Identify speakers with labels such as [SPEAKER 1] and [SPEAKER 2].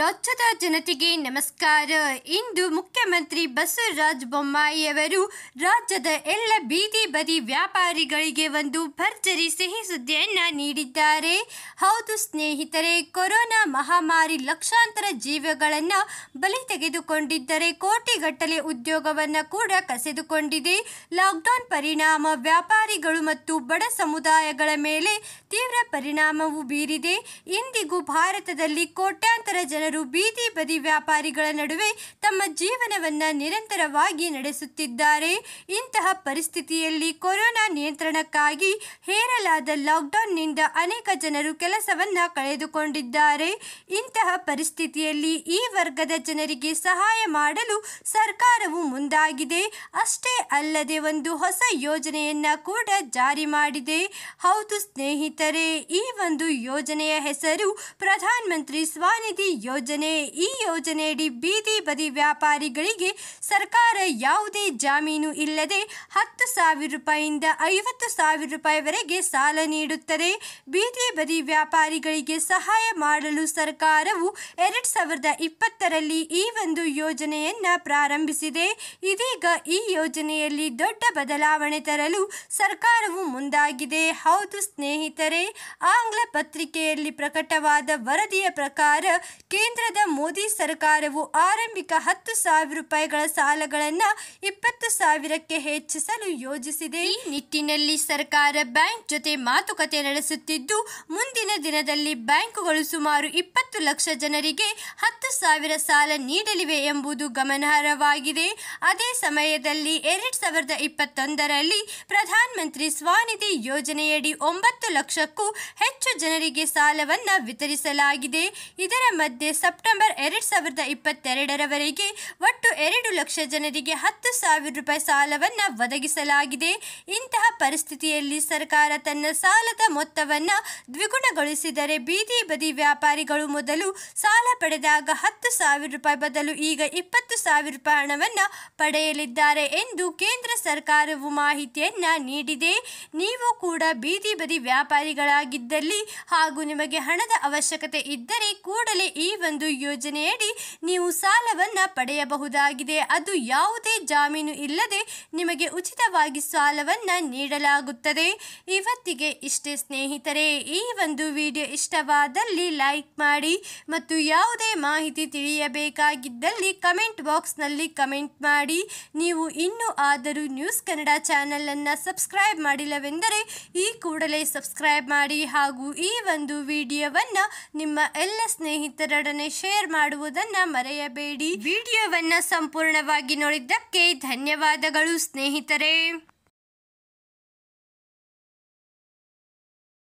[SPEAKER 1] ರಾಜ್ಯದ ಜನತೆಗೆ ನಮಸ್ಕಾರ ಇಂದು ಮುಖ್ಯಮಂತ್ರಿ ಬಸವರಾಜ ಬೊಮ್ಮಾಯಿಯವರು ರಾಜ್ಯದ ಎಲ್ಲ ಬೀದಿ ಬದಿ ವ್ಯಾಪಾರಿಗಳಿಗೆ ಒಂದು ಭರ್ಜರಿ ಸಿಹಿ ಸುದ್ದಿಯನ್ನು ನೀಡಿದ್ದಾರೆ ಹೌದು ಸ್ನೇಹಿತರೆ ಕೊರೋನಾ ಮಹಾಮಾರಿ ಲಕ್ಷಾಂತರ ಜೀವಗಳನ್ನು ಬಲಿ ತೆಗೆದುಕೊಂಡಿದ್ದರೆ ಕೋಟಿಗಟ್ಟಲೆ ಉದ್ಯೋಗವನ್ನು ಕೂಡ ಕಸೆದುಕೊಂಡಿದೆ ಲಾಕ್ಡೌನ್ ಪರಿಣಾಮ ವ್ಯಾಪಾರಿಗಳು ಮತ್ತು ಬಡ ಸಮುದಾಯಗಳ ಮೇಲೆ ತೀವ್ರ ಪರಿಣಾಮವು ಬೀರಿದೆ ಇಂದಿಗೂ ಭಾರತದಲ್ಲಿ ಕೋಟ್ಯಾಂತರ ಜನ ಜನರು ಬೀದಿ ಬದಿ ವ್ಯಾಪಾರಿಗಳ ನಡುವೆ ತಮ್ಮ ಜೀವನವನ್ನು ನಿರಂತರವಾಗಿ ನಡೆಸುತ್ತಿದ್ದಾರೆ ಇಂತಹ ಪರಿಸ್ಥಿತಿಯಲ್ಲಿ ಕೊರೋನಾ ನಿಯಂತ್ರಣಕ್ಕಾಗಿ ಹೇರಲಾದ ಲಾಕ್ಡೌನ್ನಿಂದ ಅನೇಕ ಜನರು ಕೆಲಸವನ್ನು ಕಳೆದುಕೊಂಡಿದ್ದಾರೆ ಇಂತಹ ಪರಿಸ್ಥಿತಿಯಲ್ಲಿ ಈ ವರ್ಗದ ಜನರಿಗೆ ಸಹಾಯ ಮಾಡಲು ಸರ್ಕಾರವು ಮುಂದಾಗಿದೆ ಅಷ್ಟೇ ಅಲ್ಲದೆ ಒಂದು ಹೊಸ ಯೋಜನೆಯನ್ನ ಕೂಡ ಜಾರಿ ಮಾಡಿದೆ ಹೌದು ಸ್ನೇಹಿತರೆ ಈ ಒಂದು ಯೋಜನೆಯ ಹೆಸರು ಪ್ರಧಾನಮಂತ್ರಿ ಸ್ವಾನಿಧಿ ಯೋಜನೆ ಯೋಜನೆ ಈ ಯೋಜನೆಯಡಿ ಬೀದಿ ಬದಿ ವ್ಯಾಪಾರಿಗಳಿಗೆ ಸರ್ಕಾರ ಯಾವುದೇ ಜಾಮೀನು ಇಲ್ಲದೆ ಹತ್ತು ಸಾವಿರ ರೂಪಾಯಿಯಿಂದ ಐವತ್ತು ಸಾವಿರ ರೂಪಾಯಿವರೆಗೆ ಸಾಲ ನೀಡುತ್ತದೆ ಬೀದಿ ಬದಿ ವ್ಯಾಪಾರಿಗಳಿಗೆ ಸಹಾಯ ಮಾಡಲು ಸರ್ಕಾರವು ಎರಡು ಸಾವಿರದ ಇಪ್ಪತ್ತರಲ್ಲಿ ಈ ಒಂದು ಯೋಜನೆಯನ್ನು ಪ್ರಾರಂಭಿಸಿದೆ ಇದೀಗ ಈ ಯೋಜನೆಯಲ್ಲಿ ದೊಡ್ಡ ಬದಲಾವಣೆ ತರಲು ಸರ್ಕಾರವು ಮುಂದಾಗಿದೆ ಹೌದು ಸ್ನೇಹಿತರೆ ಆಂಗ್ಲ ಪತ್ರಿಕೆಯಲ್ಲಿ ಪ್ರಕಟವಾದ ವರದಿಯ ಪ್ರಕಾರ ಕೆ ಕೇಂದ್ರದ ಮೋದಿ ಸರ್ಕಾರವು ಆರಂಭಿಕ ಹತ್ತು ಸಾವಿರ ರೂಪಾಯಿಗಳ ಸಾಲಗಳನ್ನು ಇಪ್ಪತ್ತು ಸಾವಿರಕ್ಕೆ ಹೆಚ್ಚಿಸಲು ಯೋಜಿಸಿದೆ ಈ ನಿಟ್ಟಿನಲ್ಲಿ ಸರ್ಕಾರ ಬ್ಯಾಂಕ್ ಜೊತೆ ಮಾತುಕತೆ ನಡೆಸುತ್ತಿದ್ದು ಮುಂದಿನ ದಿನದಲ್ಲಿ ಬ್ಯಾಂಕುಗಳು ಸುಮಾರು ಇಪ್ಪತ್ತು ಲಕ್ಷ ಜನರಿಗೆ ಹತ್ತು ಸಾವಿರ ಸಾಲ ನೀಡಲಿವೆ ಎಂಬುದು ಗಮನಾರ್ಹವಾಗಿದೆ ಅದೇ ಸಮಯದಲ್ಲಿ ಎರಡ್ ಸಾವಿರದ ಇಪ್ಪತ್ತೊಂದರಲ್ಲಿ ಪ್ರಧಾನಮಂತ್ರಿ ಸ್ವಾನಿಧಿ ಯೋಜನೆಯಡಿ ಒಂಬತ್ತು ಲಕ್ಷಕ್ಕೂ ಹೆಚ್ಚು ಜನರಿಗೆ ಸಾಲವನ್ನು ವಿತರಿಸಲಾಗಿದೆ ಇದರ ಮಧ್ಯೆ ಸೆಪ್ಟೆಂಬರ್ ಎರಡು ಸಾವಿರದ ಇಪ್ಪತ್ತೆರಡರವರೆಗೆ ಒಟ್ಟು ಎರಡು ಲಕ್ಷ ಜನರಿಗೆ ಹತ್ತು ಸಾವಿರ ರೂಪಾಯಿ ಸಾಲವನ್ನು ಒದಗಿಸಲಾಗಿದೆ ಇಂತಹ ಪರಿಸ್ಥಿತಿಯಲ್ಲಿ ಸರ್ಕಾರ ತನ್ನ ಸಾಲದ ಮೊತ್ತವನ್ನು ದ್ವಿಗುಣಗೊಳಿಸಿದರೆ ಬೀದಿ ಬದಿ ವ್ಯಾಪಾರಿಗಳು ಮೊದಲು ಸಾಲ ಪಡೆದಾಗ ಹತ್ತು ಸಾವಿರ ರೂಪಾಯಿ ಬದಲು ಈಗ ಇಪ್ಪತ್ತು ಸಾವಿರ ರೂಪಾಯಿ ಹಣವನ್ನು ಪಡೆಯಲಿದ್ದಾರೆ ಎಂದು ಕೇಂದ್ರ ಸರ್ಕಾರವು ಮಾಹಿತಿಯನ್ನು ನೀಡಿದೆ ನೀವು ಕೂಡ ಬೀದಿ ಬದಿ ವ್ಯಾಪಾರಿಗಳಾಗಿದ್ದಲ್ಲಿ ಹಾಗೂ ನಿಮಗೆ ಹಣದ ಅವಶ್ಯಕತೆ ಇದ್ದರೆ ಕೂಡಲೇ ಈ ಈ ಒಂದು ಯೋಜನೆಯಡಿ ನೀವು ಸಾಲವನ್ನು ಪಡೆಯಬಹುದಾಗಿದೆ ಅದು ಯಾವುದೇ ಜಾಮೀನು ಇಲ್ಲದೆ ನಿಮಗೆ ಉಚಿತವಾಗಿ ಸಾಲವನ್ನು ನೀಡಲಾಗುತ್ತದೆ ಇವತ್ತಿಗೆ ಇಷ್ಟೇ ಸ್ನೇಹಿತರೆ ಈ ಒಂದು ವಿಡಿಯೋ ಇಷ್ಟವಾದಲ್ಲಿ ಲೈಕ್ ಮಾಡಿ ಮತ್ತು ಯಾವುದೇ ಮಾಹಿತಿ ತಿಳಿಯಬೇಕಾಗಿದ್ದಲ್ಲಿ ಕಮೆಂಟ್ ಬಾಕ್ಸ್ನಲ್ಲಿ ಕಮೆಂಟ್ ಮಾಡಿ ನೀವು ಇನ್ನೂ ಆದರೂ ನ್ಯೂಸ್ ಕನ್ನಡ ಅನ್ನು ಸಬ್ಸ್ಕ್ರೈಬ್ ಮಾಡಿಲ್ಲವೆಂದರೆ ಈ ಕೂಡಲೇ ಸಬ್ಸ್ಕ್ರೈಬ್ ಮಾಡಿ ಹಾಗೂ ಈ ಒಂದು ವಿಡಿಯೋವನ್ನು ನಿಮ್ಮ ಎಲ್ಲ ಸ್ನೇಹಿತರ ಮಿತ್ರರೊಡನೆ ಶೇರ್ ಮಾಡುವುದನ್ನ ಮರೆಯಬೇಡಿ ವಿಡಿಯೋವನ್ನ ಸಂಪೂರ್ಣವಾಗಿ ನೋಡಿದ್ದಕ್ಕೆ ಧನ್ಯವಾದಗಳು ಸ್ನೇಹಿತರೆ